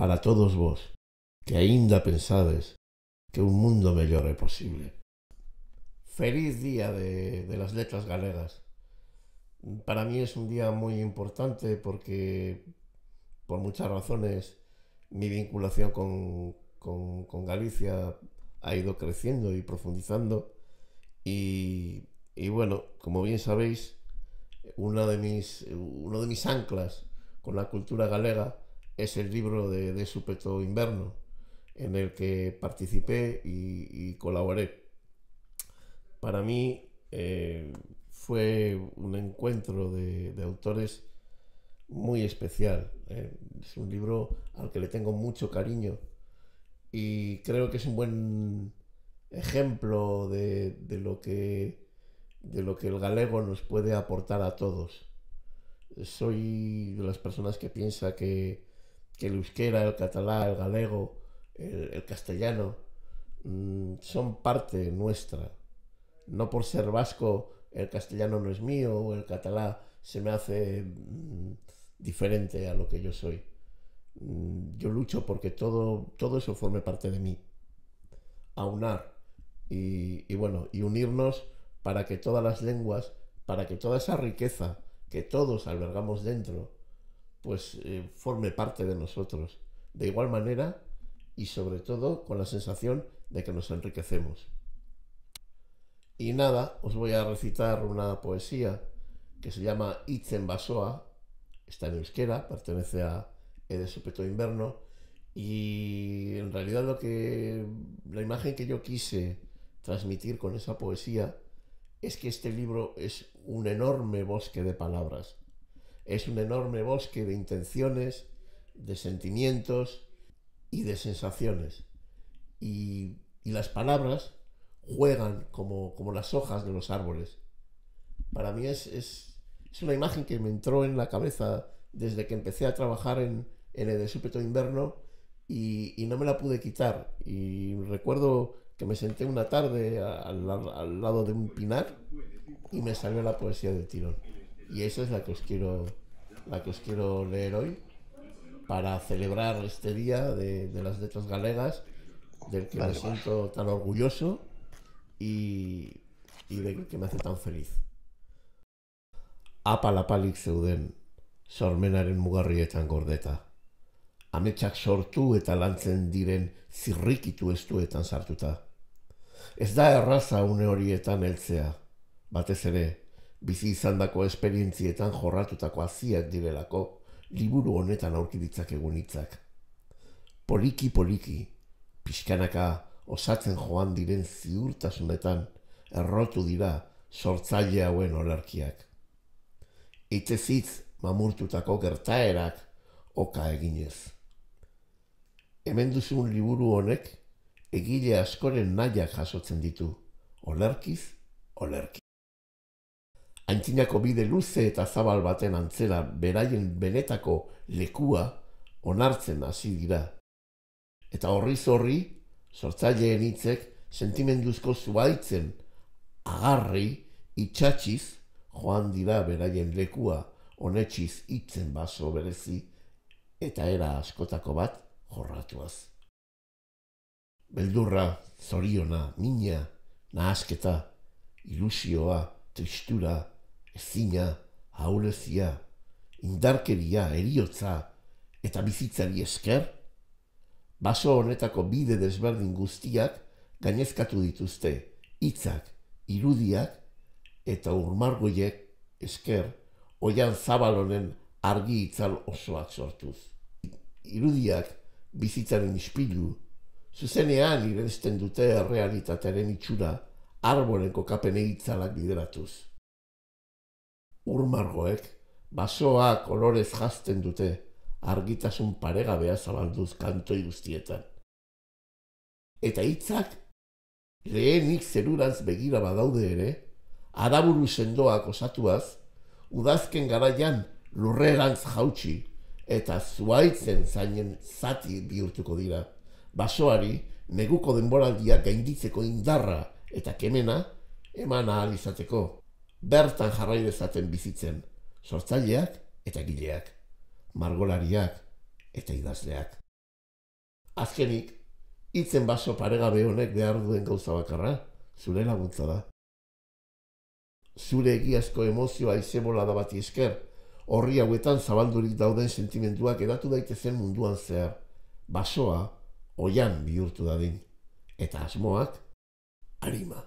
para todos vos que ainda pensades que un mundo mellor é posible. Feliz día de, las letras galegas. Para mí es un día muy importante porque, por muchas razones, mi vinculación con, Galicia ha ido creciendo y profundizando. Y, bueno, como bien sabéis, de mis, uno de mis anclas con la cultura galega es el libro de, de Supeto Inverno, en el que participé y, colaboré. Para mí eh, fue un encuentro de, autores muy especial. Eh. es un libro al que le tengo mucho cariño y creo que es un buen ejemplo de, de, lo, que, de lo que el galego nos puede aportar a todos. Soy de las personas que piensa que que el euskera, el catalán, el galego, el, castellano, mm, son parte nuestra. No por ser vasco el castellano no es mío o el catalán se me hace mm, diferente a lo que yo soy. Mm, yo lucho porque todo, todo eso forme parte de mí. Aunar y bueno, y unirnos para que todas las lenguas, para que toda esa riqueza que todos albergamos dentro, pues eh, forme parte de nosotros, de igual manera y sobre todo con la sensación de que nos enriquecemos. Y nada, os voy a recitar una poesía que se llama Itzen Basoa, está en euskera, pertenece a Supeto Inverno, y en realidad lo que la imagen que yo quise transmitir con esa poesía es que este libro es un enorme bosque de palabras es un enorme bosque de intenciones, de sentimientos y de sensaciones. Y, las palabras juegan como, como, las hojas de los árboles. Para mí es, una imagen que me entró en la cabeza desde que empecé a trabajar en, el de invierno inverno y, no me la pude quitar. Y recuerdo que me senté una tarde al, lado de un pinar y me salió la poesía de tirón. Y esa es la que os quiero la que os quiero leer hoy, para celebrar este día de, de las letras galegas, del que me siento tan orgulloso y, y de que me hace tan feliz. Apalapalik zeuden, sormenaren mugarrietan gordeta. Ametsak sortu eta lantzen diren zirrikitu estuetan sartuta. Ez da erraza une horietan heltzea, batez ere, bizi izandako esperientzietan jorratutako haziak direlako liburu honetan aurki ditzak hitzak. Poliki poliki, pixkanaka osatzen joan diren ziurtasunetan errotu dira sortzaile hauen olarkiak. Itzezitz mamurtutako gertaerak oka eginez. Hemen duzun liburu honek egile askoren nahiak jasotzen ditu olarkiz olarki. Antzinako bide luze eta zabal baten antzela beraien benetako lekua onartzen hasi dira. Eta horri zorri, sortzaileen hitzek sentimenduzko zubaitzen agarri itxatxiz joan dira beraien lekua onetxiz hitzen baso berezi eta era askotako bat jorratuaz. Beldurra, zoriona, mina, nahasketa, ilusioa, tristura, ezina, haurezia, indarkeria, eriotza eta bizitzari esker, baso honetako bide desberdin guztiak gainezkatu dituzte hitzak, irudiak eta urmargoiek esker oian zabalonen argi itzal osoak sortuz. Irudiak bizitzaren ispilu, zuzenean irenzten dute realitatearen itxura arboren kokapene itzalak bideratuz urmargoek, basoa kolorez jazten dute, argitasun paregabea zabalduz kanto iruztietan. Eta hitzak lehenik zeruraz begira badaude ere, adaburu sendoak osatuaz, udazken garaian lurrerantz jautsi, eta zuaitzen zainen zati bihurtuko dira. Basoari, neguko denboraldia gainditzeko indarra eta kemena, eman ahal izateko bertan jarrai dezaten bizitzen sortzaileak eta gileak, margolariak eta idazleak. Azkenik, itzen baso paregabe honek behar duen gauza bakarra, zure laguntza da. Zure egiazko emozioa izemola da bati esker, horri hauetan zabaldurik dauden sentimenduak edatu daitezen munduan zehar, basoa oian bihurtu dadin, eta asmoak arima.